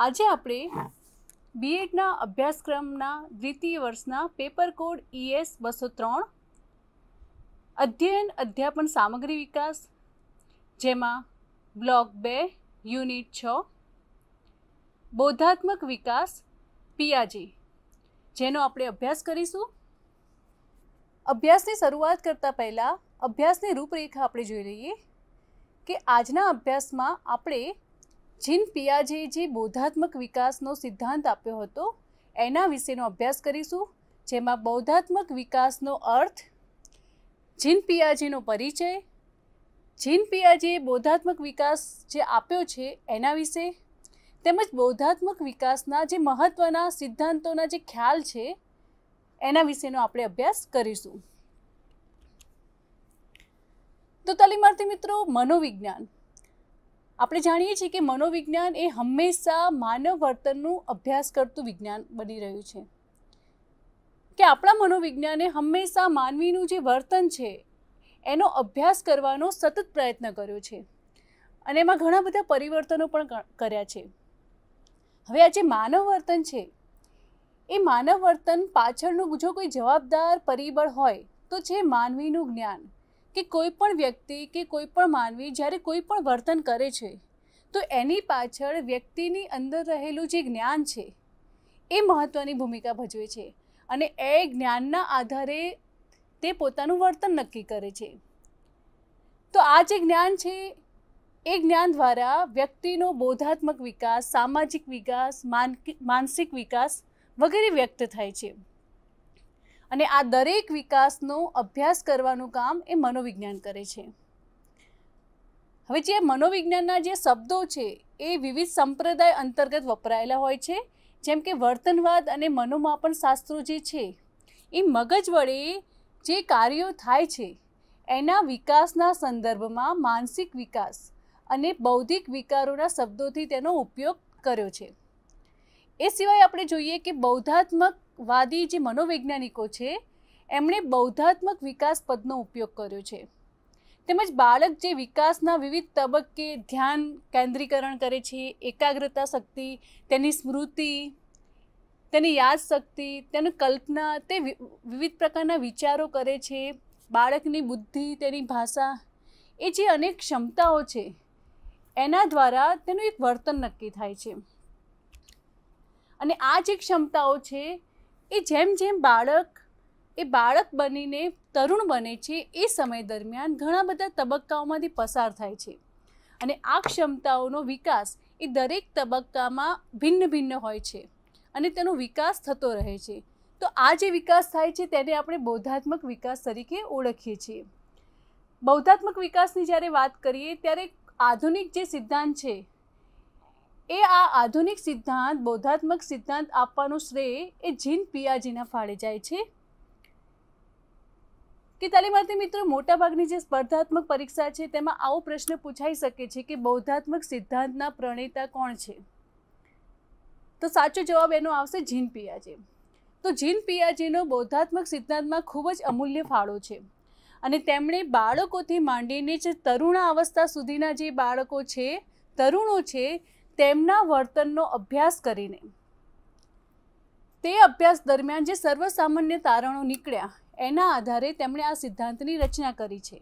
આજે આપણે બીએડના અભ્યાસક્રમના દ્વિતીય વર્ષના પેપર કોડ ઈએસ e બસો ત્રણ અધ્યયન અધ્યાપન સામગ્રી વિકાસ જેમાં બ્લોક બે યુનિટ છ બોધાત્મક વિકાસ પીઆજી જેનો આપણે અભ્યાસ કરીશું અભ્યાસની શરૂઆત કરતાં પહેલાં અભ્યાસની રૂપરેખા આપણે જોઈ લઈએ કે આજના અભ્યાસમાં આપણે જીન પિયાજે જે બૌદ્ધાત્મક વિકાસનો સિદ્ધાંત આપ્યો હતો એના વિશેનો અભ્યાસ કરીશું જેમાં બૌદ્ધાત્મક વિકાસનો અર્થ જીન પિયાજેનો પરિચય જીન પિયાજે બૌદ્ધાત્મક વિકાસ જે આપ્યો છે એના વિશે તેમજ બૌદ્ધાત્મક વિકાસના જે મહત્ત્વના સિદ્ધાંતોના જે ખ્યાલ છે એના વિશેનો આપણે અભ્યાસ કરીશું તો તાલીમાર્થી મિત્રો મનોવિજ્ઞાન આપણે જાણીએ છીએ કે મનોવિજ્ઞાન એ હંમેશા માનવ વર્તનનું અભ્યાસ કરતું વિજ્ઞાન બની રહ્યું છે કે આપણા મનોવિજ્ઞાને હંમેશા માનવીનું જે વર્તન છે એનો અભ્યાસ કરવાનો સતત પ્રયત્ન કર્યો છે અને એમાં ઘણા બધા પરિવર્તનો પણ કર્યા છે હવે આ જે માનવ વર્તન છે એ માનવ વર્તન પાછળનું જો કોઈ જવાબદાર પરિબળ હોય તો છે માનવીનું જ્ઞાન કે કોઈ પણ વ્યક્તિ કે કોઈ પણ માનવી જ્યારે કોઈ પણ વર્તન કરે છે તો એની પાછળ વ્યક્તિની અંદર રહેલું જે જ્ઞાન છે એ મહત્ત્વની ભૂમિકા ભજવે છે અને એ જ્ઞાનના આધારે તે પોતાનું વર્તન નક્કી કરે છે તો આ જે જ્ઞાન છે એ જ્ઞાન દ્વારા વ્યક્તિનો બોધાત્મક વિકાસ સામાજિક વિકાસ માનસિક વિકાસ વગેરે વ્યક્ત થાય છે અને આ દરેક વિકાસનો અભ્યાસ કરવાનું કામ એ મનોવિજ્ઞાન કરે છે હવે જે મનોવિજ્ઞાનના જે શબ્દો છે એ વિવિધ સંપ્રદાય અંતર્ગત વપરાયેલા હોય છે જેમ કે વર્તનવાદ અને મનોમાપન શાસ્ત્રો જે છે એ મગજ વડે જે કાર્યો થાય છે એના વિકાસના સંદર્ભમાં માનસિક વિકાસ અને બૌદ્ધિક વિકારોના શબ્દોથી તેનો ઉપયોગ કર્યો છે એ સિવાય આપણે જોઈએ કે બૌદ્ધાત્મક વાદી જે મનોવૈજ્ઞાનિકો છે એમણે બૌદ્ધાત્મક વિકાસ પદનો ઉપયોગ કર્યો છે તેમજ બાળક જે વિકાસના વિવિધ તબક્કે ધ્યાન કેન્દ્રીકરણ કરે છે એકાગ્રતા શક્તિ તેની સ્મૃતિ તેની યાદ શક્તિ તેની કલ્પના તે વિવિધ પ્રકારના વિચારો કરે છે બાળકની બુદ્ધિ તેની ભાષા એ જે અનેક ક્ષમતાઓ છે એના દ્વારા તેનું એક વર્તન નક્કી થાય છે અને આ જે ક્ષમતાઓ છે એ જેમ જેમ બાળક એ બાળક બનીને તરુણ બને છે એ સમય દરમિયાન ઘણા બધા તબક્કાઓમાંથી પસાર થાય છે અને આ ક્ષમતાઓનો વિકાસ એ દરેક તબક્કામાં ભિન્ન ભિન્ન હોય છે અને તેનો વિકાસ થતો રહે છે તો આ જે વિકાસ થાય છે તેને આપણે બૌદ્ધાત્મક વિકાસ તરીકે ઓળખીએ છીએ બૌદ્ધાત્મક વિકાસની જ્યારે વાત કરીએ ત્યારે આધુનિક જે સિદ્ધાંત છે એ આ આધુનિક સિદ્ધાંત બૌદ્ધાત્મક સિદ્ધાંત આપવાનો શ્રેય એ જીન પિયાજીના ફાળે જાય છે કે તાલીમાર્થી મિત્રો મોટાભાગની જે સ્પર્ધાત્મક પરીક્ષા છે તેમાં આવો પ્રશ્ન પૂછાઈ શકે છે કે બૌદ્ધાત્મક સિદ્ધાંતના પ્રણેતા કોણ છે તો સાચો જવાબ એનો આવશે જીન પિયાજી તો જીન પિયાજીનો બૌદ્ધાત્મક સિદ્ધાંતમાં ખૂબ જ અમૂલ્ય ફાળો છે અને તેમણે બાળકોથી માંડીને જે તરુણા અવસ્થા સુધીના જે બાળકો છે તરુણો છે તેમના વર્તનનો અભ્યાસ કરીને તે અભ્યાસ દરમિયાન જે સર્વસામાન્ય તારણો નીકળ્યા એના આધારે તેમણે આ સિદ્ધાંતની રચના કરી છે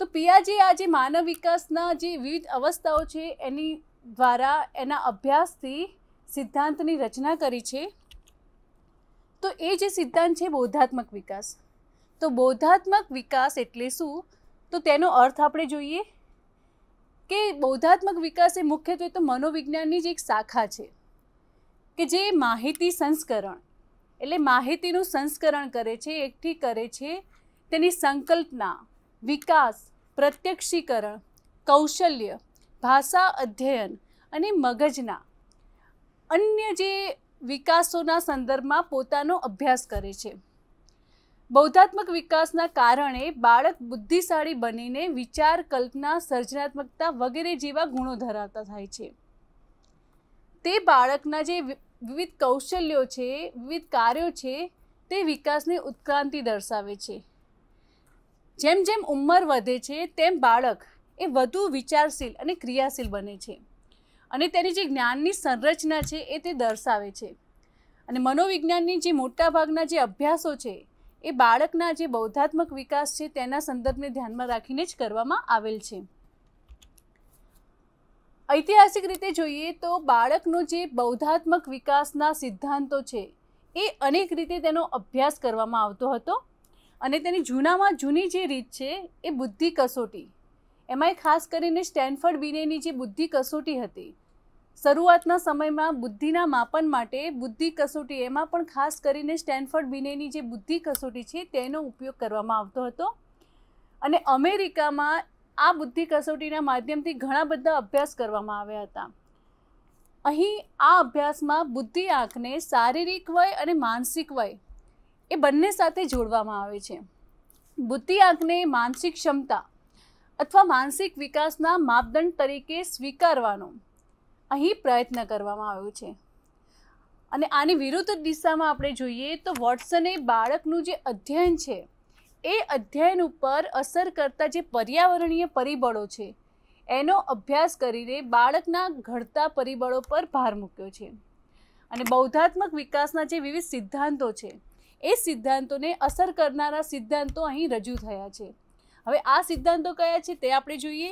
તો પિયાજી આ જે માનવ વિકાસના જે વિવિધ અવસ્થાઓ છે એની દ્વારા એના અભ્યાસથી સિદ્ધાંતની રચના કરી છે તો એ જે સિદ્ધાંત છે બોધાત્મક વિકાસ તો બોધાત્મક વિકાસ એટલે શું તો તેનો અર્થ આપણે જોઈએ કે બૌદ્ધાત્મક વિકાસ એ મુખ્યત્વે તો મનોવિજ્ઞાનની જ એક શાખા છે કે જે માહિતી સંસ્કરણ એટલે માહિતીનું સંસ્કરણ કરે છે એકઠી કરે છે તેની સંકલ્પના વિકાસ પ્રત્યક્ષીકરણ કૌશલ્ય ભાષા અધ્યયન અને મગજના અન્ય જે વિકાસોના સંદર્ભમાં પોતાનો અભ્યાસ કરે છે બૌદ્ધાત્મક વિકાસના કારણે બાળક બુદ્ધિશાળી બનીને વિચાર કલ્પના સર્જનાત્મકતા વગેરે જેવા ગુણો ધરાવતા થાય છે તે બાળકના જે વિવિધ કૌશલ્યો છે વિવિધ કાર્યો છે તે વિકાસની ઉત્ક્રાંતિ દર્શાવે છે જેમ જેમ ઉંમર વધે છે તેમ બાળક એ વધુ વિચારશીલ અને ક્રિયાશીલ બને છે અને તેની જે જ્ઞાનની સંરચના છે એ તે દર્શાવે છે અને મનોવિજ્ઞાનની જે મોટાભાગના જે અભ્યાસો છે એ બાળકના જે બૌદ્ધાત્મક વિકાસ છે તેના સંદર્ભને ધ્યાનમાં રાખીને જ કરવામાં આવેલ છે ઐતિહાસિક રીતે જોઈએ તો બાળકનો જે બૌદ્ધાત્મક વિકાસના સિદ્ધાંતો છે એ અનેક રીતે તેનો અભ્યાસ કરવામાં આવતો હતો અને તેની જૂનામાં જૂની જે રીત છે એ બુદ્ધિ કસોટી એમાંય ખાસ કરીને સ્ટેનફર્ડ બિનેની જે બુદ્ધિ કસોટી હતી શરૂઆતના સમયમાં બુદ્ધિના માપન માટે બુદ્ધિ કસોટી એમાં પણ ખાસ કરીને સ્ટેનફર્ડ બિનેની જે બુદ્ધિ કસોટી છે તેનો ઉપયોગ કરવામાં આવતો હતો અને અમેરિકામાં આ બુદ્ધિ કસોટીના માધ્યમથી ઘણા બધા અભ્યાસ કરવામાં આવ્યા હતા અહીં આ અભ્યાસમાં બુદ્ધિ આંખને શારીરિક વય અને માનસિક વય એ બંને સાથે જોડવામાં આવે છે બુદ્ધિ આંખને માનસિક ક્ષમતા અથવા માનસિક વિકાસના માપદંડ તરીકે સ્વીકારવાનો અહીં પ્રયત્ન કરવામાં આવ્યો છે અને આની વિરુદ્ધ દિશામાં આપણે જોઈએ તો વોટસને બાળકનું જે અધ્યયન છે એ અધ્યયન ઉપર અસર કરતા જે પર્યાવરણીય પરિબળો છે એનો અભ્યાસ કરીને બાળકના ઘડતા પરિબળો પર ભાર મૂક્યો છે અને બૌદ્ધાત્મક વિકાસના જે વિવિધ સિદ્ધાંતો છે એ સિદ્ધાંતોને અસર કરનારા સિદ્ધાંતો અહીં રજૂ થયા છે હવે આ સિદ્ધાંતો કયા છે તે આપણે જોઈએ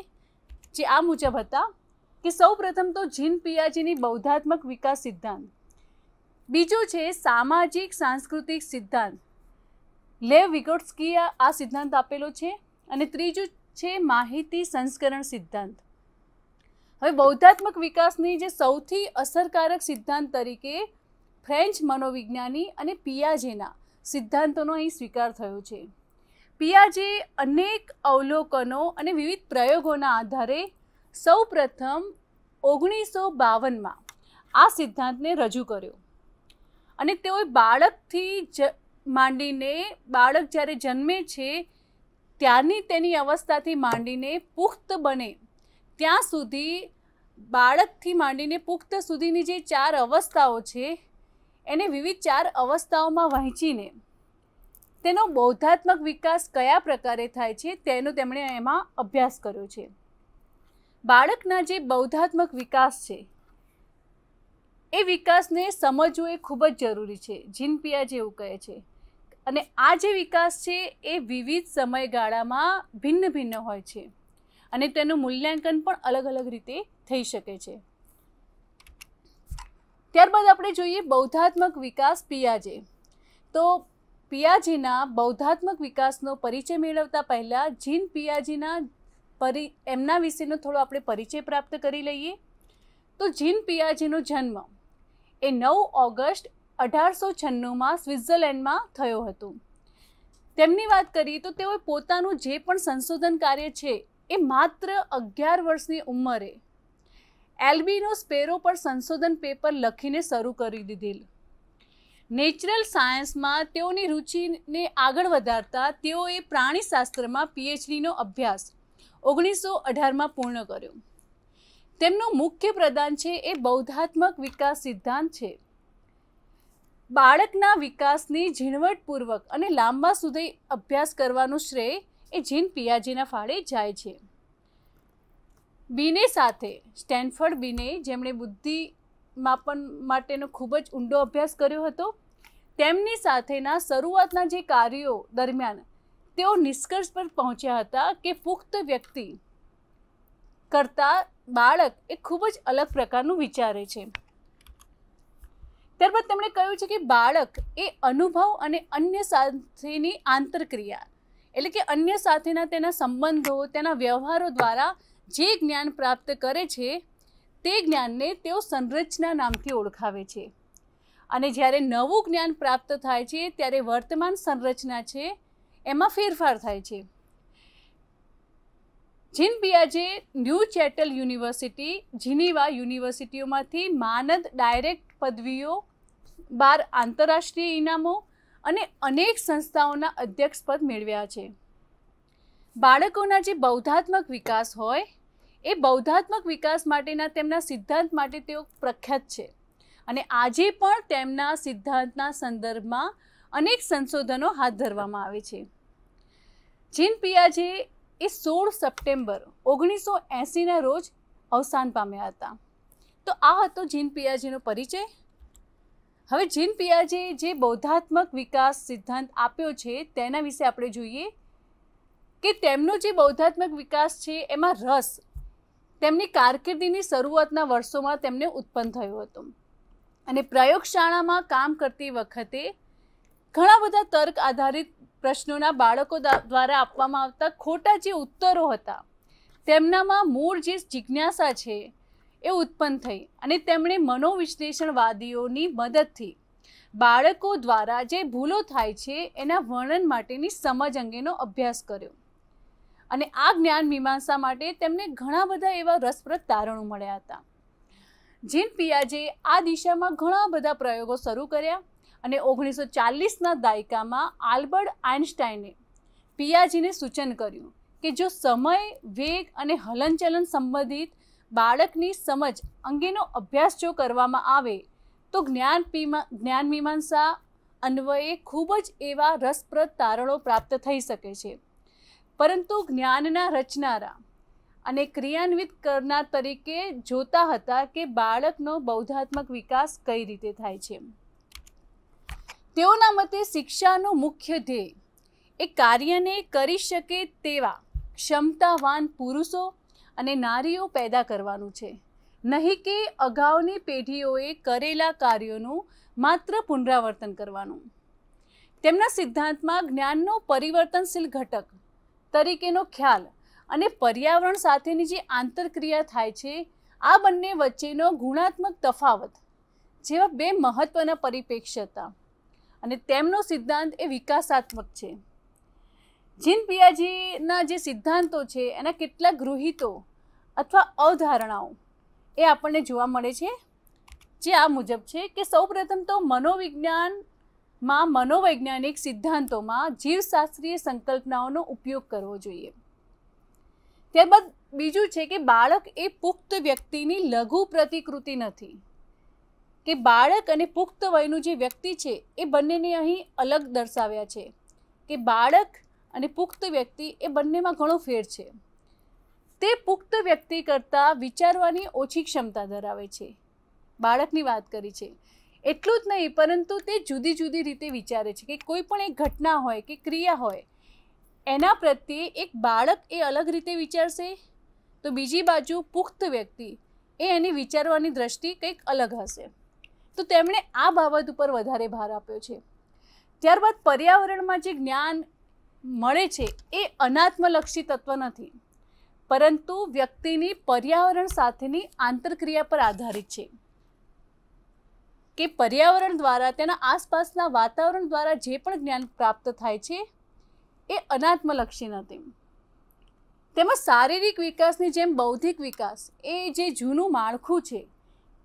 જે આ મુજબ હતા કે સૌપ્રથમ તો જીન પિયાજીની બૌદ્ધાત્મક વિકાસ સિદ્ધાંત બીજું છે સામાજિક સાંસ્કૃતિક સિદ્ધાંત લેવ વિગોટ્સ્કીએ આ સિદ્ધાંત આપેલો છે અને ત્રીજું છે માહિતી સંસ્કરણ સિદ્ધાંત હવે બૌદ્ધાત્મક વિકાસની જે સૌથી અસરકારક સિદ્ધાંત તરીકે ફ્રેન્ચ મનોવિજ્ઞાની અને પિયાજેના સિદ્ધાંતોનો અહીં સ્વીકાર થયો છે પિયાજે અનેક અવલોકનો અને વિવિધ પ્રયોગોના આધારે સૌ પ્રથમ ઓગણીસો બાવનમાં આ સિદ્ધાંતને રજૂ કર્યો અને તેઓએ બાળકથી જ માંડીને બાળક જ્યારે જન્મે છે ત્યારની તેની અવસ્થાથી માંડીને પુખ્ત બને ત્યાં સુધી બાળકથી માંડીને પુખ્ત સુધીની જે ચાર અવસ્થાઓ છે એને વિવિધ ચાર અવસ્થાઓમાં વહેંચીને તેનો બૌદ્ધાત્મક વિકાસ કયા પ્રકારે થાય છે તેનો તેમણે એમાં અભ્યાસ કર્યો છે બાળકના જે બૌદ્ધાત્મક વિકાસ છે એ વિકાસને સમજવું એ ખૂબ જ જરૂરી છે જીનપિયા જેવું કહે છે અને આ જે વિકાસ છે એ વિવિધ સમયગાળામાં ભિન્ન ભિન્ન હોય છે અને તેનું મૂલ્યાંકન પણ અલગ અલગ રીતે થઈ શકે છે ત્યારબાદ આપણે જોઈએ બૌદ્ધાત્મક વિકાસ પિયાજે તો પિયાજીના બૌદ્ધાત્મક વિકાસનો પરિચય મેળવતા પહેલાં જીન પિયાજીના પરિ એમના વિશેનો થોડો આપણે પરિચય પ્રાપ્ત કરી લઈએ તો જીન પિયાજીનો જન્મ એ નવ ઓગસ્ટ અઢારસો છન્નુંમાં સ્વિટ્ઝરલેન્ડમાં થયો હતો તેમની વાત કરીએ તો તેઓએ પોતાનું જે પણ સંશોધન કાર્ય છે એ માત્ર અગિયાર વર્ષની ઉંમરે એલબીનો સ્પેરો પર સંશોધન પેપર લખીને શરૂ કરી દીધેલ નેચરલ સાયન્સમાં તેઓની રુચિને આગળ વધારતા તેઓએ પ્રાણીશાસ્ત્રમાં પીએચડીનો અભ્યાસ ઓગણીસો અઢારમાં પૂર્ણ કર્યો તેમનું મુખ્ય પ્રદાન છે એ બૌદ્ધાત્મક વિકાસ સિદ્ધાંત છે બાળકના વિકાસની ઝીણવટપૂર્વક અને લાંબા સુધી અભ્યાસ કરવાનું શ્રેય એ જીન પિયાજીના ફાળે જાય છે બીને સાથે સ્ટેનફર્ડ બીને જેમણે બુદ્ધિ માપન માટેનો ખૂબ જ ઊંડો અભ્યાસ કર્યો હતો તેમની સાથેના શરૂઆતના જે કાર્યો દરમિયાન તેઓ નિષ્કર્ષ પર પહોંચ્યા હતા કે પુખ્ત વ્યક્તિ કરતાં બાળક એ ખૂબ જ અલગ પ્રકારનું વિચારે છે ત્યારબાદ તેમણે કહ્યું છે કે બાળક એ અનુભવ અને અન્ય સાથેની આંતરક્રિયા એટલે કે અન્ય સાથેના તેના સંબંધો તેના વ્યવહારો દ્વારા જે જ્ઞાન પ્રાપ્ત કરે છે તે જ્ઞાનને તેઓ સંરચના નામથી ઓળખાવે છે અને જ્યારે નવું જ્ઞાન પ્રાપ્ત થાય છે ત્યારે વર્તમાન સંરચના છે એમાં ફેરફાર થાય છે જીન પિયાજે ન્યૂ ચેટલ યુનિવર્સિટી જીનીવા યુનિવર્સિટીઓમાંથી માનદ ડાયરેક્ટ પદવીઓ બાર આંતરરાષ્ટ્રીય ઇનામો અને અનેક સંસ્થાઓના અધ્યક્ષ પદ મેળવ્યા છે બાળકોના જે બૌદ્ધાત્મક વિકાસ હોય એ બૌદ્ધાત્મક વિકાસ માટેના તેમના સિદ્ધાંત માટે તેઓ પ્રખ્યાત છે અને આજે પણ તેમના સિદ્ધાંતના સંદર્ભમાં અનેક સંશોધનો હાથ ધરવામાં આવે છે જીન પિયાજે એ સોળ સપ્ટેમ્બર ઓગણીસો એંસીના રોજ અવસાન પામ્યા હતા તો આ હતો જીન પિયાજીનો પરિચય હવે જીન પિયાજે જે બૌદ્ધાત્મક વિકાસ સિદ્ધાંત આપ્યો છે તેના વિશે આપણે જોઈએ કે તેમનો જે બૌદ્ધાત્મક વિકાસ છે એમાં રસ તેમની કારકિર્દીની શરૂઆતના વર્ષોમાં તેમને ઉત્પન્ન થયો હતો અને પ્રયોગશાળામાં કામ કરતી વખતે ઘણા બધા તર્ક આધારિત પ્રશ્નોના બાળકો દ્વારા આપવામાં આવતા ખોટા જે ઉત્તરો હતા તેમનામાં મૂળ જે જિજ્ઞાસા છે એ ઉત્પન્ન થઈ અને તેમણે મનોવિશ્લેષણવાદીઓની મદદથી બાળકો દ્વારા જે ભૂલો થાય છે એના વર્ણન માટેની સમજ અંગેનો અભ્યાસ કર્યો અને આ જ્ઞાન મીમાંસા માટે તેમને ઘણા બધા એવા રસપ્રદ તારણો મળ્યા હતા જીન પિયાજે આ દિશામાં ઘણા બધા પ્રયોગો શરૂ કર્યા અને ઓગણીસો ચાલીસના દાયકામાં આલ્બર્ટ આઇન્સ્ટાઈને પિયાજીને સૂચન કર્યું કે જો સમય વેગ અને હલનચલન સંબંધિત બાળકની સમજ અંગેનો અભ્યાસ જો કરવામાં આવે તો જ્ઞાન જ્ઞાન મીમાંસા અન્વયે ખૂબ જ એવા રસપ્રદ તારણો પ્રાપ્ત થઈ શકે છે પરંતુ જ્ઞાનના રચનારા અને ક્રિયાન્વિત કરનાર તરીકે જોતા હતા કે બાળકનો બૌદ્ધાત્મક વિકાસ કઈ રીતે થાય છે તેઓના મતે શિક્ષાનો મુખ્ય ધ્યેય એ કાર્યને કરી શકે તેવા ક્ષમતાવાન પુરુષો અને નારીઓ પેદા કરવાનું છે નહીં કે અગાઉની પેઢીઓએ કરેલા કાર્યોનું માત્ર પુનરાવર્તન કરવાનું તેમના સિદ્ધાંતમાં જ્ઞાનનો પરિવર્તનશીલ ઘટક તરીકેનો ખ્યાલ અને પર્યાવરણ સાથેની જે આંતરક્રિયા થાય છે આ બંને વચ્ચેનો ગુણાત્મક તફાવત જેવા બે મહત્ત્વના પરિપ્રેક્ષ્ય હતા અને તેમનો સિદ્ધાંત એ વિકાસાત્મક છે જીન પિયાજીના જે સિદ્ધાંતો છે એના કેટલાક ગૃહિતો અથવા અવધારણાઓ એ આપણને જોવા મળે છે જે આ મુજબ છે કે સૌપ્રથમ તો મનોવિજ્ઞાનમાં મનોવૈજ્ઞાનિક સિદ્ધાંતોમાં જીવશાસ્ત્રીય સંકલ્પનાઓનો ઉપયોગ કરવો જોઈએ ત્યારબાદ બીજું છે કે બાળક એ પુખ્ત વ્યક્તિની લઘુ પ્રતિકૃતિ નથી કે બાળક અને પુખ્ત વયનું જે વ્યક્તિ છે એ બંનેને અહીં અલગ દર્શાવ્યા છે કે બાળક અને પુખ્ત વ્યક્તિ એ બંનેમાં ઘણો ફેર છે તે પુખ્ત વ્યક્તિ કરતાં વિચારવાની ઓછી ક્ષમતા ધરાવે છે બાળકની વાત કરી છે એટલું જ નહીં પરંતુ તે જુદી જુદી રીતે વિચારે છે કે કોઈ પણ એક ઘટના હોય કે ક્રિયા હોય એના પ્રત્યે એક બાળક એ અલગ રીતે વિચારશે તો બીજી બાજુ પુખ્ત વ્યક્તિ એ એની વિચારવાની દ્રષ્ટિ કંઈક અલગ હશે તો તેમણે આ બાબત ઉપર વધારે ભાર આપ્યો છે ત્યારબાદ પર્યાવરણમાં જે જ્ઞાન મળે છે એ અનાત્મલક્ષી તત્વ નથી પરંતુ વ્યક્તિની પર્યાવરણ સાથેની આંતરક્રિયા પર આધારિત છે કે પર્યાવરણ દ્વારા તેના આસપાસના વાતાવરણ દ્વારા જે પણ જ્ઞાન પ્રાપ્ત થાય છે એ અનાત્મલક્ષી નથી તેમાં શારીરિક વિકાસની જેમ બૌદ્ધિક વિકાસ એ જે જૂનું માળખું છે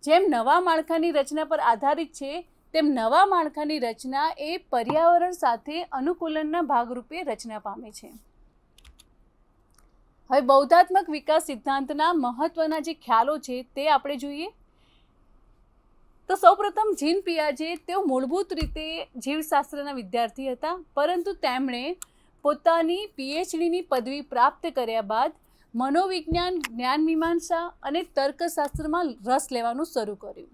જેમ નવા માળખાની રચના પર આધારિત છે તેમ નવા માળખાની રચના એ પર્યાવરણ સાથે અનુકૂલનના ભાગરૂપે રચના પામે છે હવે બૌદ્ધાત્મક વિકાસ સિદ્ધાંતના મહત્વના જે ખ્યાલો છે તે આપણે જોઈએ તો સૌપ્રથમ જીન પિયાજે તેઓ મૂળભૂત રીતે જીવશાસ્ત્રના વિદ્યાર્થી હતા પરંતુ તેમણે પોતાની પીએચડીની પદવી પ્રાપ્ત કર્યા બાદ મનોવિજ્ઞાન જ્ઞાન મીમાંસા અને તર્કશાસ્ત્રમાં રસ લેવાનું શરૂ કર્યું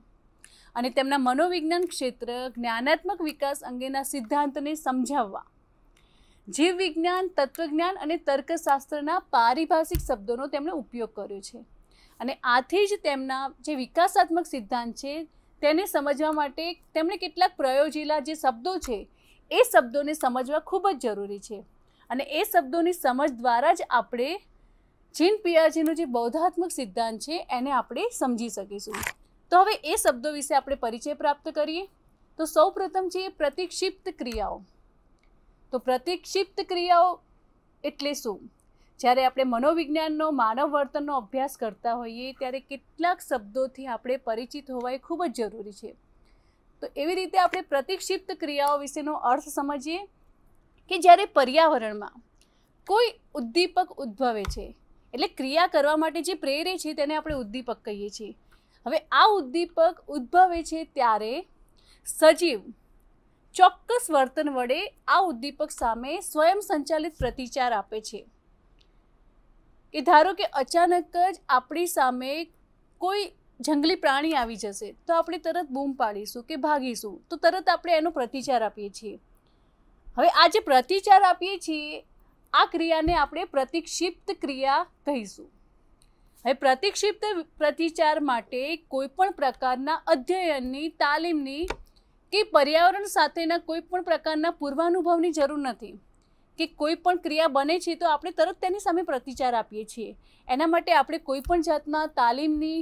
અને તેમના મનોવિજ્ઞાન ક્ષેત્ર જ્ઞાનાત્મક વિકાસ અંગેના સિદ્ધાંતને સમજાવવા જીવવિજ્ઞાન તત્વજ્ઞાન અને તર્કશાસ્ત્રના પારિભાષિક શબ્દોનો તેમણે ઉપયોગ કર્યો છે અને આથી જ તેમના જે વિકાસાત્મક સિદ્ધાંત છે તેને સમજવા માટે તેમણે કેટલાક પ્રયોજેલા જે શબ્દો છે એ શબ્દોને સમજવા ખૂબ જ જરૂરી છે અને એ શબ્દોની સમજ દ્વારા જ આપણે જીન પિયાજીનો જે બૌદ્ધાત્મક સિદ્ધાંત છે એને આપણે સમજી શકીશું તો હવે એ શબ્દો વિશે આપણે પરિચય પ્રાપ્ત કરીએ તો સૌ પ્રથમ છે પ્રતિક્ષિપ્ત ક્રિયાઓ તો પ્રતિક્ષિપ્ત ક્રિયાઓ એટલે શું જ્યારે આપણે મનોવિજ્ઞાનનો માનવ વર્તનનો અભ્યાસ કરતા હોઈએ ત્યારે કેટલાક શબ્દોથી આપણે પરિચિત હોવા એ ખૂબ જ જરૂરી છે તો એવી રીતે આપણે પ્રતિક્ષિપ્ત ક્રિયાઓ વિશેનો અર્થ સમજીએ કે જ્યારે પર્યાવરણમાં કોઈ ઉદ્દીપક ઉદ્ભવે છે એટલે ક્રિયા કરવા માટે જે પ્રેરે છે તેને આપણે ઉદ્દીપક કહીએ છીએ હવે આ ઉદ્દીપક ઉદ્ભવે છે ત્યારે સજીવ ચોક્કસ વર્તન વડે આ ઉદ્દીપક સામે સ્વયં સંચાલિત પ્રતિચાર આપે છે કે ધારો કે અચાનક જ આપણી સામે કોઈ જંગલી પ્રાણી આવી જશે તો આપણે તરત બૂમ પાડીશું કે ભાગીશું તો તરત આપણે એનો પ્રતિચાર આપીએ છીએ હવે આ જે પ્રતિચાર આપીએ છીએ આ ક્રિયાને આપણે પ્રતિક્ષિપ્ત ક્રિયા કહીશું હવે પ્રતિક્ષિપ્ત પ્રતિચાર માટે કોઈપણ પ્રકારના અધ્યયનની તાલીમની કે પર્યાવરણ સાથેના કોઈપણ પ્રકારના પૂર્વાનુભવની જરૂર નથી કે કોઈ પણ ક્રિયા બને છે તો આપણે તરત તેની સામે પ્રતિચાર આપીએ છીએ એના માટે આપણે કોઈ પણ જાતના તાલીમની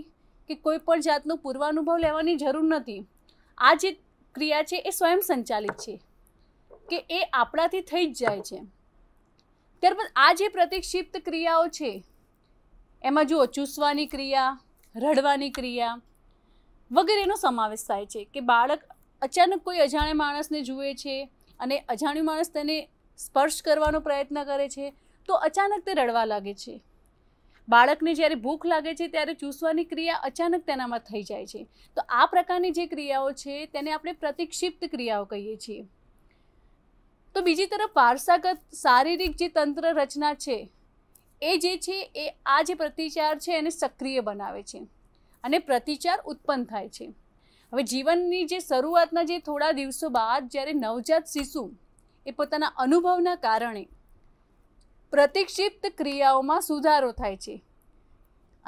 કે કોઈ પણ જાતનો પૂર્વાનુભવ લેવાની જરૂર નથી આ જે ક્રિયા છે એ સ્વયં સંચાલિત છે કે એ આપણાથી થઈ જ જાય છે ત્યારબાદ આ જે પ્રતિક્ષિપ્ત ક્રિયાઓ છે એમાં જુઓ ચૂસવાની ક્રિયા રડવાની ક્રિયા વગેરેનો સમાવેશ થાય છે કે બાળક અચાનક કોઈ અજાણ્યા માણસને જુએ છે અને અજાણ્યું માણસ તેને સ્પર્શ કરવાનો પ્રયત્ન કરે છે તો અચાનક તે રડવા લાગે છે બાળકને જ્યારે ભૂખ લાગે છે ત્યારે ચૂસવાની ક્રિયા અચાનક તેનામાં થઈ જાય છે તો આ પ્રકારની જે ક્રિયાઓ છે તેને આપણે પ્રતિક્ષિપ્ત ક્રિયાઓ કહીએ છીએ તો બીજી તરફ વારસાગત શારીરિક જે તંત્ર રચના છે એ જે છે એ આ જે પ્રતિચાર છે એને સક્રિય બનાવે છે અને પ્રતિચાર ઉત્પન્ન થાય છે હવે જીવનની જે શરૂઆતના જે થોડા દિવસો બાદ જ્યારે નવજાત શિશુ એ પોતાના અનુભવના કારણે પ્રતિક્ષિપ્ત ક્રિયાઓમાં સુધારો થાય છે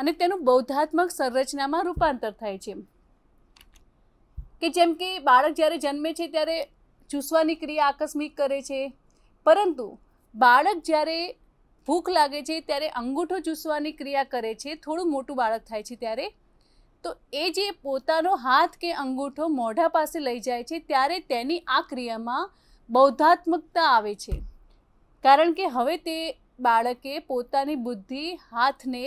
અને તેનું બૌદ્ધાત્મક સંરચનામાં રૂપાંતર થાય છે કે જેમ કે બાળક જ્યારે જન્મે છે ત્યારે ચૂસવાની ક્રિયા આકસ્મિક કરે છે પરંતુ બાળક જ્યારે ભૂખ લાગે છે ત્યારે અંગૂઠો ચૂસવાની ક્રિયા કરે છે થોડું મોટું બાળક થાય છે ત્યારે તો એ જે પોતાનો હાથ કે અંગૂઠો મોઢા પાસે લઈ જાય છે ત્યારે તેની આ ક્રિયામાં બૌદ્ધાત્મકતા આવે છે કારણ કે હવે તે બાળકે પોતાની બુદ્ધિ હાથને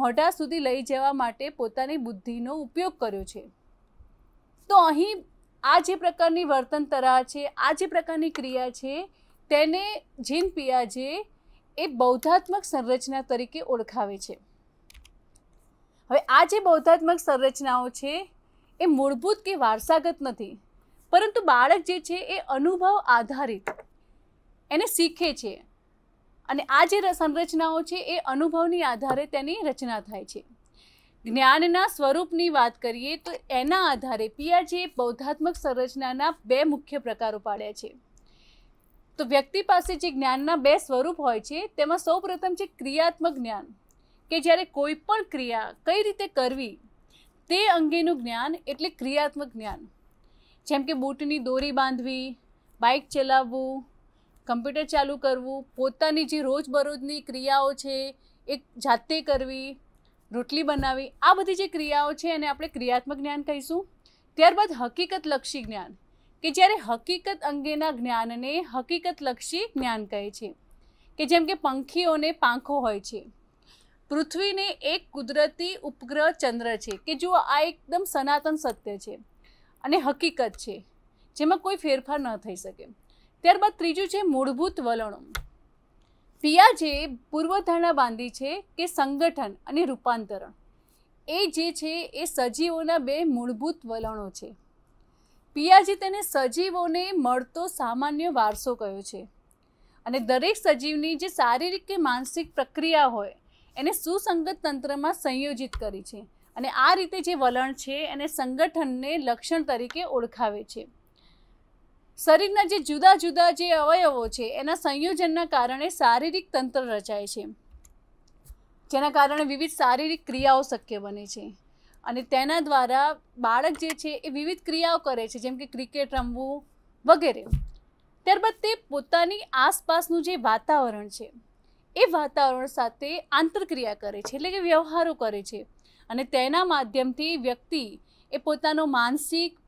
મોઢા સુધી લઈ જવા માટે પોતાની બુદ્ધિનો ઉપયોગ કર્યો છે તો અહીં આ જે પ્રકારની વર્તન તરાહ છે આ જે પ્રકારની ક્રિયા છે તેને જીન પિયાજે એ બૌદ્ધાત્મક સંરચના તરીકે ઓળખાવે છે હવે આ જે બૌદ્ધાત્મક સંરચનાઓ છે એ મૂળભૂત કે વારસાગત નથી પરંતુ બાળક જે છે એ અનુભવ આધારિત એને શીખે છે અને આ જે સંરચનાઓ છે એ અનુભવની આધારે તેની રચના થાય છે જ્ઞાનના સ્વરૂપની વાત કરીએ તો એના આધારે પિયાજીએ બૌદ્ધાત્મક સંરચનાના બે મુખ્ય પ્રકારો પાડ્યા છે તો વ્યક્તિ પાસે જે જ્ઞાનના બે સ્વરૂપ હોય છે તેમાં સૌપ્રથમ છે ક્રિયાત્મક જ્ઞાન કે જ્યારે કોઈ પણ ક્રિયા કઈ રીતે કરવી તે અંગેનું જ્ઞાન એટલે ક્રિયાત્મક જ્ઞાન જેમ કે બૂટની દોરી બાંધવી બાઇક ચલાવવું કમ્પ્યુટર ચાલુ કરવું પોતાની જે રોજબરોજની ક્રિયાઓ છે એક જાતે કરવી રોટલી બનાવી આ બધી જે ક્રિયાઓ છે એને આપણે ક્રિયાત્મક જ્ઞાન કહીશું ત્યારબાદ હકીકતલક્ષી જ્ઞાન કે જ્યારે હકીકત અંગેના જ્ઞાનને હકીકતલક્ષી જ્ઞાન કહે છે કે જેમ કે પંખીઓને પાંખો હોય છે પૃથ્વીને એક કુદરતી ઉપગ્રહ ચંદ્ર છે કે જુઓ આ એકદમ સનાતન સત્ય છે અને હકીકત છે જેમાં કોઈ ફેરફાર ન થઈ શકે ત્યારબાદ ત્રીજું છે મૂળભૂત વલણો પિયાજેએ પૂર્વધારણા બાંધી છે કે સંગઠન અને રૂપાંતરણ એ જે છે એ સજીવોના બે મૂળભૂત વલણો છે પિયાજી તેને સજીવોને મળતો સામાન્ય વારસો કહ્યો છે અને દરેક સજીવની જે શારીરિક કે માનસિક પ્રક્રિયા હોય એને સુસંગત તંત્રમાં સંયોજિત કરી છે અને આ રીતે જે વલણ છે એને સંગઠનને લક્ષણ તરીકે ઓળખાવે છે શરીરના જે જુદા જુદા જે અવયવો છે એના સંયોજનના કારણે શારીરિક તંત્ર રચાય છે જેના કારણે વિવિધ શારીરિક ક્રિયાઓ શક્ય બને છે અને તેના દ્વારા બાળક જે છે એ વિવિધ ક્રિયાઓ કરે છે જેમ કે ક્રિકેટ રમવું વગેરે ત્યારબાદ તે પોતાની આસપાસનું જે વાતાવરણ છે એ વાતાવરણ સાથે આંતરક્રિયા કરે છે એટલે કે વ્યવહારો કરે છે અને તેના માધ્યમથી વ્યક્તિ એ પોતાનો માનસિક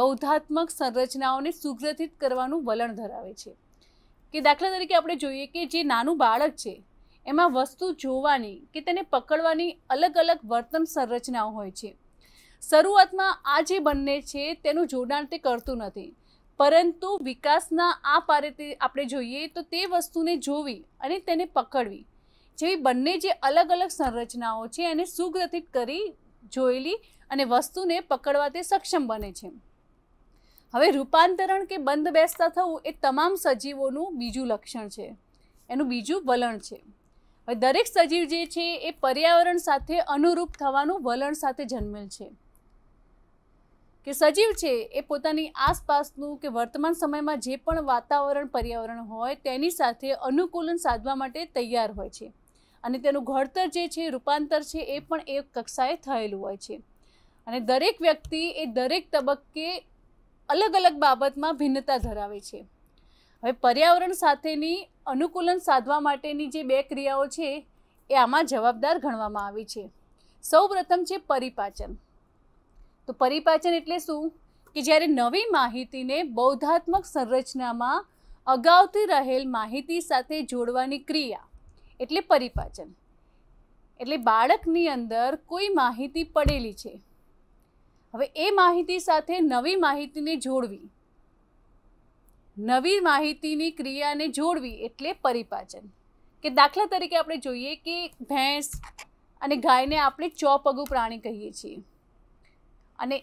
બૌદ્ધાત્મક સંરચનાઓને સુગ્રથિત કરવાનું વલણ ધરાવે છે કે દાખલા તરીકે આપણે જોઈએ કે જે નાનું બાળક છે એમાં વસ્તુ જોવાની કે તેને પકડવાની અલગ અલગ વર્તન સંરચનાઓ હોય છે શરૂઆતમાં આ જે બંને છે તેનું જોડાણ તે કરતું નથી પરંતુ વિકાસના આ પારે આપણે જોઈએ તો તે વસ્તુને જોવી અને તેને પકડવી જેવી બંને જે અલગ અલગ સંરચનાઓ છે એને સુગ્રથિત કરી જોયેલી અને વસ્તુને પકડવા તે સક્ષમ બને છે હવે રૂપાંતરણ કે બંધ બેસતા થવું એ તમામ સજીવોનું બીજું લક્ષણ છે એનું બીજું વલણ છે હવે દરેક સજીવ જે છે એ પર્યાવરણ સાથે અનુરૂપ થવાનું વલણ સાથે જન્મેલ છે કે સજીવ છે એ પોતાની આસપાસનું કે વર્તમાન સમયમાં જે પણ વાતાવરણ પર્યાવરણ હોય તેની સાથે અનુકૂલન સાધવા માટે તૈયાર હોય છે અને તેનું ઘડતર જે છે રૂપાંતર છે એ પણ એક કક્ષાએ થયેલું હોય છે અને દરેક વ્યક્તિ એ દરેક તબક્કે અલગ અલગ બાબતમાં ભિન્નતા ધરાવે છે હવે પર્યાવરણ સાથેની અનુકૂલન સાધવા માટેની જે બે ક્રિયાઓ છે એ આમાં જવાબદાર ગણવામાં આવી છે સૌપ્રથમ છે પરિપાચન તો પરિપાચન એટલે શું કે જ્યારે નવી માહિતીને બૌદ્ધાત્મક સંરચનામાં અગાઉથી રહેલ માહિતી સાથે જોડવાની ક્રિયા એટલે પરિપાચન એટલે બાળકની અંદર કોઈ માહિતી પડેલી છે હવે એ માહિતી સાથે નવી માહિતીને જોડવી નવી માહિતીની ક્રિયાને જોડવી એટલે પરિપાચન કે દાખલા તરીકે આપણે જોઈએ કે ભેંસ અને ગાયને આપણે ચોપગું પ્રાણી કહીએ છીએ અને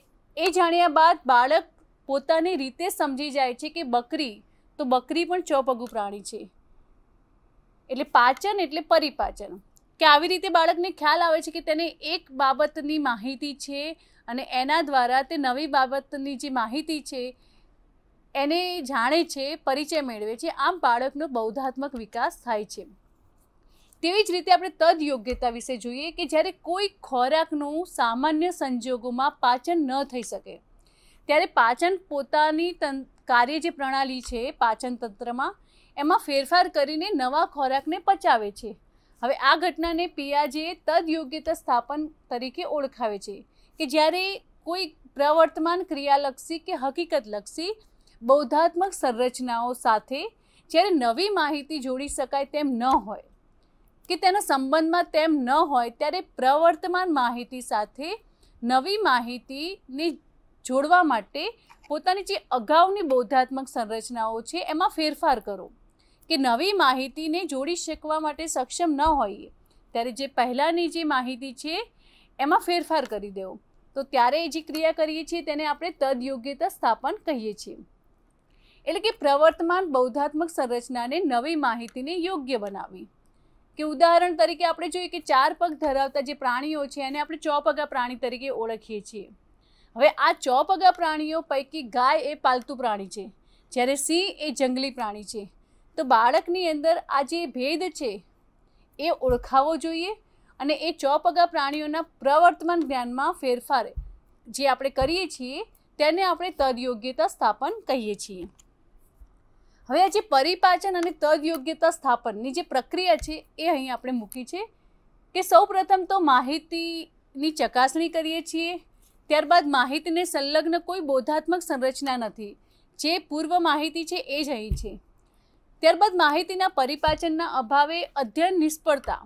એ જાણ્યા બાદ બાળક પોતાની રીતે સમજી જાય છે કે બકરી તો બકરી પણ ચોપગું પ્રાણી છે એટલે પાચન એટલે પરિપાચન કે આવી રીતે બાળકને ખ્યાલ આવે છે કે તેને એક બાબતની માહિતી છે અને એના દ્વારા તે નવી બાબતની જે માહિતી છે એને જાણે છે પરિચય મેળવે છે આમ બાળકનો બૌદ્ધાત્મક વિકાસ થાય છે તેવી જ રીતે આપણે તદ યોગ્યતા વિશે જોઈએ કે જ્યારે કોઈ ખોરાકનું સામાન્ય સંજોગોમાં પાચન ન થઈ શકે ત્યારે પાચન પોતાની કાર્ય જે પ્રણાલી છે પાચન તંત્રમાં એમાં ફેરફાર કરીને નવા ખોરાકને પચાવે છે હવે આ ઘટનાને પિયાજે તદ યોગ્યતા સ્થાપન તરીકે ઓળખાવે છે કે જ્યારે કોઈ પ્રવર્તમાન ક્રિયાલક્ષી કે હકીકતલક્ષી બૌદ્ધાત્મક સંરચનાઓ સાથે જ્યારે નવી માહિતી જોડી શકાય તેમ ન હોય કે તેના સંબંધમાં તેમ ન હોય ત્યારે પ્રવર્તમાન માહિતી સાથે નવી માહિતીને જોડવા માટે પોતાની જે અગાઉની બૌદ્ધાત્મક સંરચનાઓ છે એમાં ફેરફાર કરો કે નવી માહિતીને જોડી શકવા માટે સક્ષમ ન હોઈએ ત્યારે જે પહેલાંની જે માહિતી છે એમાં ફેરફાર કરી દેવો તો ત્યારે એ જે ક્રિયા કરીએ છીએ તેને આપણે તદયોગ્યતા સ્થાપન કહીએ છીએ એટલે કે પ્રવર્તમાન બૌદ્ધાત્મક સંરચનાને નવી માહિતીને યોગ્ય બનાવવી કે ઉદાહરણ તરીકે આપણે જોઈએ કે ચાર પગ ધરાવતા જે પ્રાણીઓ છે એને આપણે ચોપગા પ્રાણી તરીકે ઓળખીએ છીએ હવે આ ચોપગા પ્રાણીઓ પૈકી ગાય એ પાલતુ પ્રાણી છે જ્યારે સિંહ એ જંગલી પ્રાણી છે તો બાળકની અંદર આ જે ભેદ છે એ ઓળખાવો જોઈએ અને એ ચોપગા પ્રાણીઓના પ્રવર્તમાન જ્ઞાનમાં ફેરફાર જે આપણે કરીએ છીએ તેને આપણે તદયોગ્યતા સ્થાપન કહીએ છીએ હવે આ જે પરિપાચન અને તદયોગ્યતા સ્થાપનની જે પ્રક્રિયા છે એ અહીં આપણે મૂકી છે કે સૌપ્રથમ તો માહિતીની ચકાસણી કરીએ છીએ ત્યારબાદ માહિતીને સંલગ્ન કોઈ બોધાત્મક સંરચના નથી જે પૂર્વ માહિતી છે એ જ અહીં છે ત્યારબાદ માહિતીના પરિપાચનના અભાવે અધ્યયન નિષ્ફળતા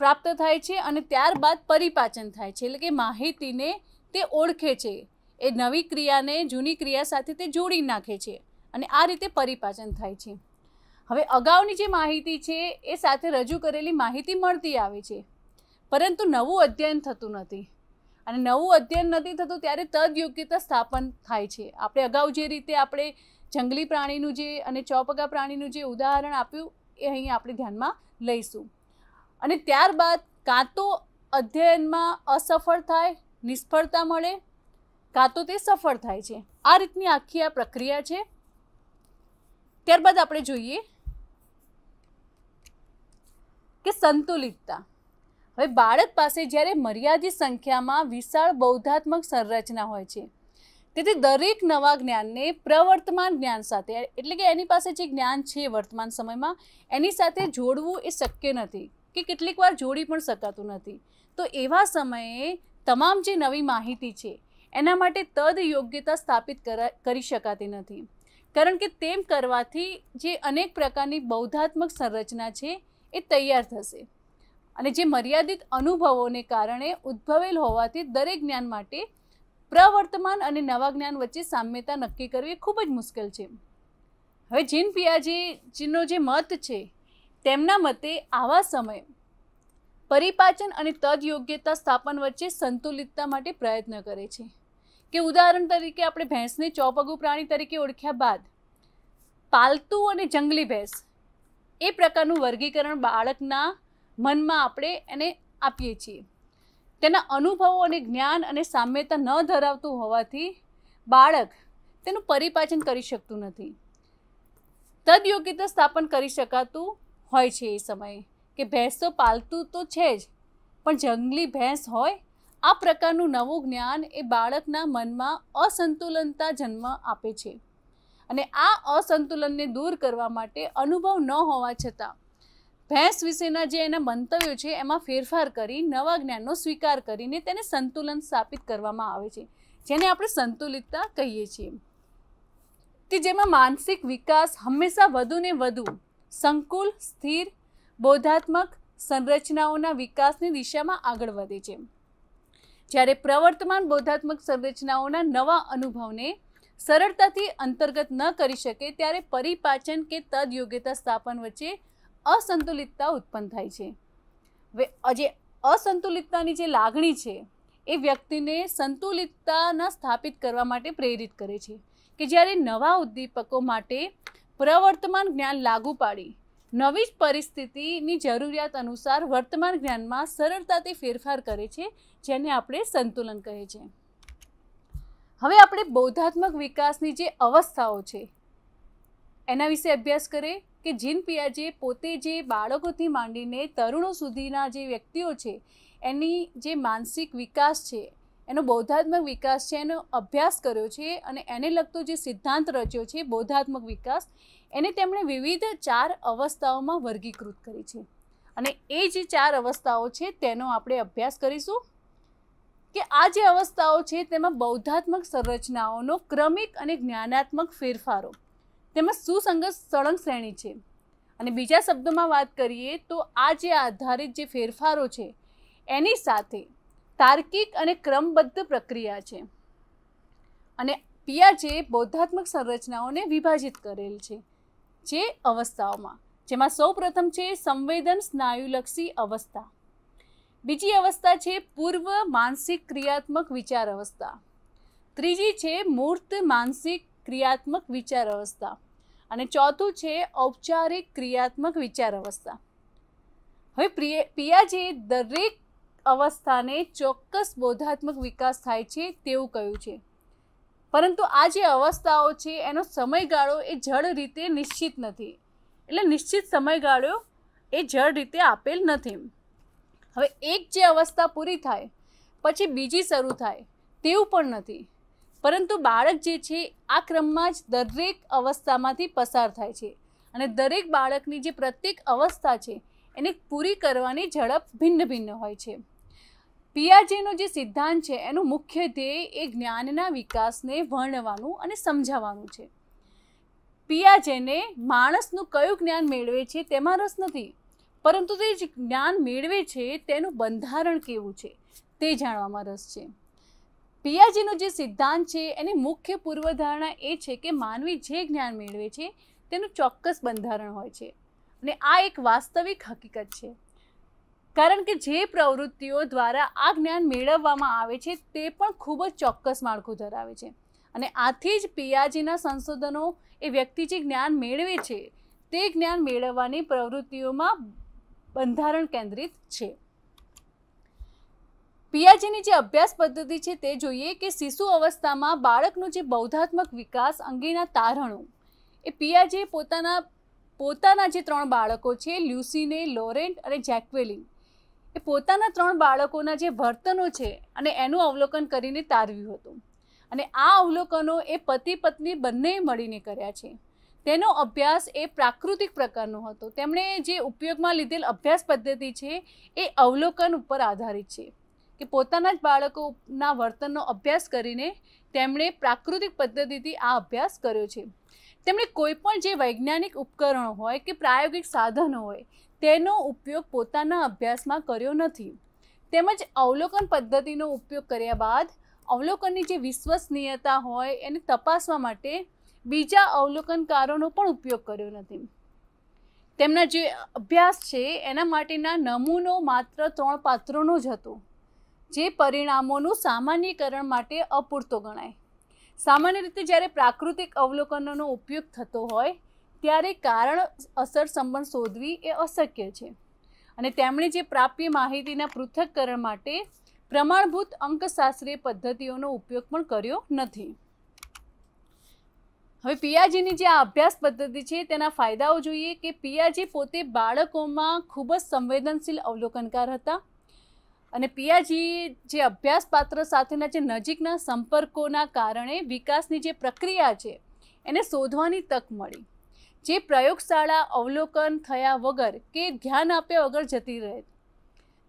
પ્રાપ્ત થાય છે અને ત્યારબાદ પરિપાચન થાય છે એટલે કે માહિતીને તે ઓળખે છે એ નવી ક્રિયાને જૂની ક્રિયા સાથે તે જોડી નાખે છે અને આ રીતે પરિપાચન થાય છે હવે અગાઉની જે માહિતી છે એ સાથે રજૂ કરેલી માહિતી મળતી આવે છે પરંતુ નવું અધ્યયન થતું નથી અને નવું અધ્યયન નથી થતું ત્યારે તદયોગ્યતા સ્થાપન થાય છે આપણે અગાઉ જે રીતે આપણે જંગલી પ્રાણીનું જે અને ચોપગા પ્રાણીનું જે ઉદાહરણ આપ્યું એ અહીં આપણે ધ્યાનમાં લઈશું અને ત્યારબાદ કાં તો અધ્યયનમાં અસફળ થાય નિષ્ફળતા મળે કાં તો તે સફળ થાય છે આ રીતની આખી આ પ્રક્રિયા છે ત્યારબાદ આપણે જોઈએ કે સંતુલિતતા હવે બાળક પાસે જ્યારે મર્યાદિત સંખ્યામાં વિશાળ બૌદ્ધાત્મક સંરચના હોય છે તેથી દરેક નવા જ્ઞાનને પ્રવર્તમાન જ્ઞાન સાથે એટલે કે એની પાસે જે જ્ઞાન છે વર્તમાન સમયમાં એની સાથે જોડવું એ શક્ય નથી કે કેટલીક વાર જોડી પણ શકાતું નથી તો એવા સમયે તમામ જે નવી માહિતી છે એના માટે તદ યોગ્યતા સ્થાપિત કરી શકાતી નથી કારણ કે તેમ કરવાથી જે અનેક પ્રકારની બૌદ્ધાત્મક સંરચના છે એ તૈયાર થશે અને જે મર્યાદિત અનુભવોને કારણે ઉદ્ભવેલ હોવાથી દરેક જ્ઞાન માટે પ્રવર્તમાન અને નવા જ્ઞાન વચ્ચે સામ્યતા નક્કી કરવી ખૂબ જ મુશ્કેલ છે હવે જીન પિયાજીનો જે મત છે તેમના મતે આવા સમય પરિપાચન અને તદ યોગ્યતા સ્થાપન વચ્ચે સંતુલિતતા માટે પ્રયત્ન કરે છે કે ઉદાહરણ તરીકે આપણે ભેંસને ચોપગુ પ્રાણી તરીકે ઓળખ્યા બાદ પાલતુ અને જંગલી ભેંસ એ પ્રકારનું વર્ગીકરણ બાળકના મનમાં આપણે એને આપીએ છીએ તેના અનુભવો અને જ્ઞાન અને સામ્યતા ન ધરાવતું હોવાથી બાળક તેનું પરિપાચન કરી શકતું નથી તદયોગ્યતા સ્થાપન કરી શકાતું હોય છે એ સમયે કે ભેંસ તો પાલતું તો છે જ પણ જંગલી ભેંસ હોય આ પ્રકારનું નવું જ્ઞાન એ બાળકના મનમાં અસંતુલનતા જન્મ આપે છે અને આ અસંતુલનને દૂર કરવા માટે અનુભવ ન હોવા છતાં ભેંસ વિશેના જે એના મંતવ્યો છે એમાં ફેરફાર કરી નવા જ્ઞાનનો સ્વીકાર કરીને તેને સંતુલન સ્થાપિત કરવામાં આવે છે જેને આપણે સંતુલિતતા કહીએ છીએ કે જેમાં માનસિક વિકાસ હંમેશા વધુ ને વધુ સંકુલ સ્થિર બોધાત્મક સંરચનાઓના વિકાસની દિશામાં આગળ વધે છે જ્યારે પ્રવર્તમાન બોધાત્મક સંરચનાઓના નવા અનુભવને સરળતાથી અંતર્ગત ન કરી શકે ત્યારે પરિપાચન કે તદ યોગ્યતા સ્થાપન વચ્ચે અસંતુલિતતા ઉત્પન્ન થાય છે જે અસંતુલિતતાની જે લાગણી છે એ વ્યક્તિને સંતુલિતતાના સ્થાપિત કરવા માટે પ્રેરિત કરે છે કે જ્યારે નવા ઉદ્દીપકો માટે પ્રવર્તમાન જ્ઞાન લાગુ પાડી નવી જ પરિસ્થિતિની જરૂરિયાત અનુસાર વર્તમાન જ્ઞાનમાં સરળતાથી ફેરફાર કરે છે જેને આપણે સંતુલન કહે છે હવે આપણે બૌદ્ધાત્મક વિકાસની જે અવસ્થાઓ છે એના વિશે અભ્યાસ કરે કે જીન પિયાજે પોતે જે બાળકોથી માંડીને તરુણો સુધીના જે વ્યક્તિઓ છે એની જે માનસિક વિકાસ છે એનો બૌદ્ધાત્મક વિકાસ છે એનો અભ્યાસ કર્યો છે અને એને લગતો જે સિદ્ધાંત રચ્યો છે બૌદ્ધાત્મક વિકાસ એને તેમણે વિવિધ ચાર અવસ્થાઓમાં વર્ગીકૃત કરી છે અને એ જે ચાર અવસ્થાઓ છે તેનો આપણે અભ્યાસ કરીશું કે આ જે અવસ્થાઓ છે તેમાં બૌદ્ધાત્મક સંરચનાઓનો ક્રમિક અને જ્ઞાનાત્મક ફેરફારો તેમાં સુસંગત સળંગ શ્રેણી છે અને બીજા શબ્દોમાં વાત કરીએ તો આ જે આધારિત જે ફેરફારો છે એની સાથે તાર્કિક અને ક્રમબદ્ધ પ્રક્રિયા છે અને પિયાજે બૌદ્ધાત્મક સંરચનાઓને વિભાજિત કરેલ છે જે અવસ્થાઓમાં જેમાં સૌપ્રથમ છે સંવેદન સ્નાયુલક્ષી અવસ્થા બીજી અવસ્થા છે પૂર્વ માનસિક ક્રિયાત્મક વિચાર અવસ્થા ત્રીજી છે મૂર્ત માનસિક ક્રિયાત્મક વિચાર અવસ્થા અને ચોથું છે ઔપચારિક ક્રિયાત્મક વિચાર અવસ્થા હવે પ્રિય પિયાજે દરેક અવસ્થાને ચોક્કસ બોધાત્મક વિકાસ થાય છે તેવું કહ્યું છે પરંતુ આ જે અવસ્થાઓ છે એનો સમયગાળો એ જળ રીતે નિશ્ચિત નથી એટલે નિશ્ચિત સમયગાળો એ જળ રીતે આપેલ નથી હવે એક જે અવસ્થા પૂરી થાય પછી બીજી શરૂ થાય તેવું પણ નથી પરંતુ બાળક જે છે આ ક્રમમાં જ દરેક અવસ્થામાંથી પસાર થાય છે અને દરેક બાળકની જે પ્રત્યેક અવસ્થા છે એને પૂરી કરવાની ઝડપ ભિન્ન ભિન્ન હોય છે પિયાજેનો જે સિદ્ધાંત છે એનું મુખ્ય ધ્યેય એ જ્ઞાનના વિકાસને વર્ણવાનું અને સમજાવવાનું છે પિયાજેને માણસનું કયું જ્ઞાન મેળવે છે તેમાં રસ નથી પરંતુ તે જે જ્ઞાન મેળવે છે તેનું બંધારણ કેવું છે તે જાણવામાં રસ છે પિયાજીનો જે સિદ્ધાંત છે એની મુખ્ય પૂર્વધારણા એ છે કે માનવી જે જ્ઞાન મેળવે છે તેનું ચોક્કસ બંધારણ હોય છે અને આ એક વાસ્તવિક હકીકત છે કારણ કે જે પ્રવૃત્તિઓ દ્વારા આ જ્ઞાન મેળવવામાં આવે છે તે પણ ખૂબ જ ચોક્કસ માળખું ધરાવે છે અને આથી જ પિયાજીના સંશોધનો એ વ્યક્તિ જે જ્ઞાન મેળવે છે તે જ્ઞાન મેળવવાની પ્રવૃત્તિઓમાં બંધારણ કેન્દ્રિત છે પિયાજીની જે અભ્યાસ પદ્ધતિ છે તે જોઈએ કે શિશુ અવસ્થામાં બાળકનું જે બૌદ્ધાત્મક વિકાસ અંગેના તારણો એ પિયાજીએ પોતાના પોતાના જે ત્રણ બાળકો છે લ્યુસીને લોરેન્ટ અને જેકવેલિન એ પોતાના ત્રણ બાળકોના જે વર્તનો છે અને એનું અવલોકન કરીને તારવ્યું હતું અને આ અવલોકનો એ પતિ પત્ની બંને મળીને કર્યા છે તેનો અભ્યાસ એ પ્રાકૃતિક પ્રકારનો હતો તેમણે જે ઉપયોગમાં લીધેલ અભ્યાસ પદ્ધતિ છે એ અવલોકન ઉપર આધારિત છે કે પોતાના જ બાળકોના વર્તનનો અભ્યાસ કરીને તેમણે પ્રાકૃતિક પદ્ધતિથી આ અભ્યાસ કર્યો છે તેમણે કોઈ પણ જે વૈજ્ઞાનિક ઉપકરણો હોય કે પ્રાયોગિક સાધનો હોય તેનો ઉપયોગ પોતાના અભ્યાસમાં કર્યો નથી તેમજ અવલોકન પદ્ધતિનો ઉપયોગ કર્યા બાદ અવલોકનની જે વિશ્વસનીયતા હોય એને તપાસવા માટે બીજા અવલોકનકારોનો પણ ઉપયોગ કર્યો નથી તેમના જે અભ્યાસ છે એના માટેના નમૂનો માત્ર ત્રણ પાત્રોનો જ હતો જે પરિણામોનું સામાન્યકરણ માટે અપૂરતો ગણાય સામાન્ય રીતે જ્યારે પ્રાકૃતિક અવલોકનોનો ઉપયોગ થતો હોય ત્યારે કારણ અસર સંબંધ શોધવી એ અશક્ય છે અને તેમણે જે પ્રાપ્ય માહિતીના પૃથક્કરણ માટે પ્રમાણભૂત અંકશાસ્ત્રીય પદ્ધતિઓનો ઉપયોગ પણ કર્યો નથી હવે પિયાજીની જે આ અભ્યાસ પદ્ધતિ છે તેના ફાયદાઓ જોઈએ કે પિયાજી પોતે બાળકોમાં ખૂબ જ સંવેદનશીલ અવલોકનકાર હતા અને પિયાજી જે અભ્યાસ પાત્ર સાથેના જે નજીકના સંપર્કોના કારણે વિકાસની જે પ્રક્રિયા છે એને શોધવાની તક મળી જે પ્રયોગશાળા અવલોકન થયા વગર કે ધ્યાન આપ્યા વગર જતી રહે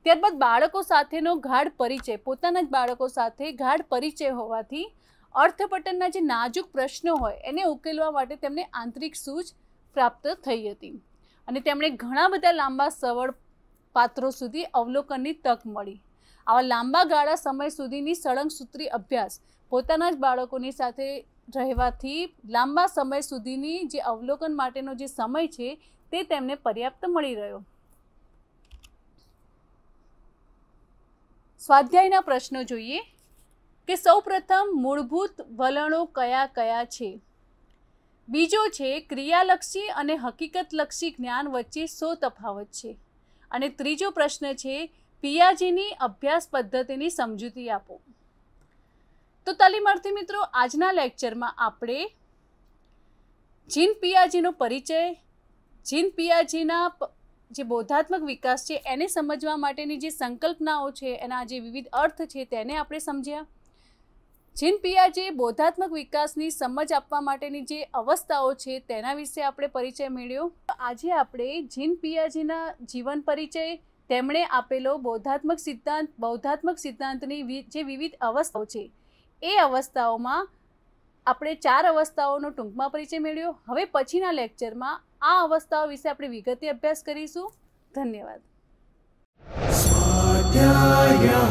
ત્યારબાદ બાળકો સાથેનો ગાઢ પરિચય પોતાના જ બાળકો સાથે ગાઢ પરિચય હોવાથી અર્થપટનના જે નાજુક પ્રશ્નો હોય એને ઉકેલવા માટે તેમને આંતરિક સૂઝ પ્રાપ્ત થઈ હતી અને તેમણે ઘણા બધા લાંબા સવળ પાત્રો સુધી અવલોકનની તક મળી આવા લાંબા ગાળા સમય સુધીની સળંગ સૂત્રી અભ્યાસ પોતાના જ બાળકોની સાથે રહેવાથી લાંબા સમય સુધીની જે અવલોકન માટેનો જે સમય છે તે તેમને પર્યાપ્ત મળી રહ્યો સ્વાધ્યાયના પ્રશ્નો જોઈએ કે સૌપ્રથમ મૂળભૂત વલણો કયા કયા છે બીજો છે ક્રિયાલક્ષી અને હકીકતલક્ષી જ્ઞાન વચ્ચે સો તફાવત છે અને ત્રીજો પ્રશ્ન છે પિયાજીની અભ્યાસ પદ્ધતિની સમજૂતી આપો તો તાલીમાર્થી મિત્રો આજના લેક્ચરમાં આપણે જીન પિયાજીનો પરિચય જીન પિયાજીના જે બોધાત્મક વિકાસ છે એને સમજવા માટેની જે સંકલ્પનાઓ છે એના જે વિવિધ અર્થ છે તેને આપણે સમજ્યા જીન પિયાજે બૌદ્ધાત્મક વિકાસની સમજ આપવા માટેની જે અવસ્થાઓ છે તેના વિશે આપણે પરિચય મેળવ્યો આજે આપણે જીન પિયાજીના જીવન પરિચય તેમણે આપેલો બૌદ્ધાત્મક સિદ્ધાંત બૌદ્ધાત્મક સિદ્ધાંતની જે વિવિધ અવસ્થાઓ છે એ અવસ્થાઓમાં આપણે ચાર અવસ્થાઓનો ટૂંકમાં પરિચય મેળ્યો હવે પછીના લેક્ચરમાં આ અવસ્થાઓ વિશે આપણે વિગતે અભ્યાસ કરીશું ધન્યવાદ સ્વાધ્યાય